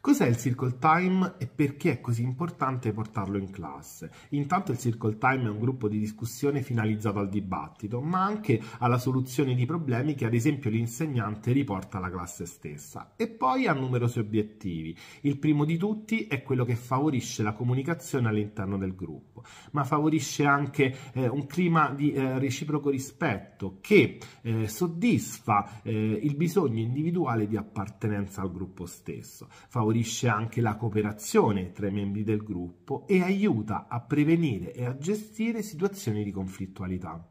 Cos'è il circle time e perché è così importante portarlo in classe? Intanto il circle time è un gruppo di discussione finalizzato al dibattito, ma anche alla soluzione di problemi che ad esempio l'insegnante riporta alla classe stessa. E poi ha numerosi obiettivi. Il primo di tutti è quello che favorisce la comunicazione all'interno del gruppo, ma favorisce anche eh, un clima di eh, reciproco rispetto che eh, soddisfa eh, il bisogno individuale di appartenenza al gruppo stesso. Favorisce favorisce anche la cooperazione tra i membri del gruppo e aiuta a prevenire e a gestire situazioni di conflittualità.